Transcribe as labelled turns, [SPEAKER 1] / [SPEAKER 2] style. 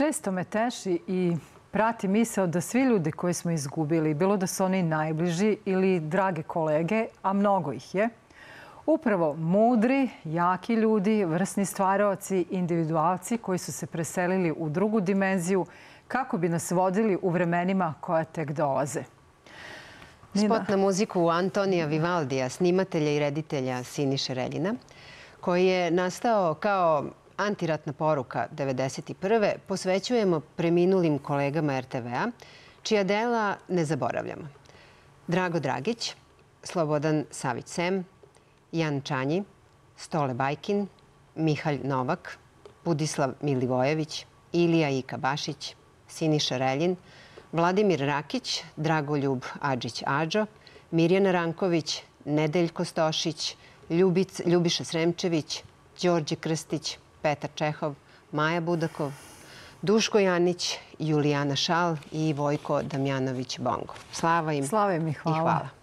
[SPEAKER 1] Često me teši i prati misao da svi ljudi koji smo izgubili, bilo da su oni najbliži ili drage kolege, a mnogo ih je, upravo mudri, jaki ljudi, vrsni stvaraoci, individualci koji su se preselili u drugu dimenziju kako bi nas vodili u vremenima koja tek dolaze.
[SPEAKER 2] Spot na muziku Antonija Vivaldija, snimatelja i reditelja Siniše Reljina, koji je nastao kao Antiratna poruka 91. posvećujemo preminulim kolegama RTV-a, čija dela ne zaboravljamo. Drago Dragić, Slobodan Savić-Sem, Jan Čanji, Stole Bajkin, Mihalj Novak, Budislav Milivojević, Ilija Ika Bašić, Siniša Reljin, Vladimir Rakić, Dragoljub Adžić-Ađo, Mirjana Ranković, Nedeljko Stošić, Ljubiša Sremčević, Đorđe Krstić, Petar Čehov, Maja Budakov, Duško Janić, Julijana Šal i Vojko Damjanović Bongo. Slava im, I hvala.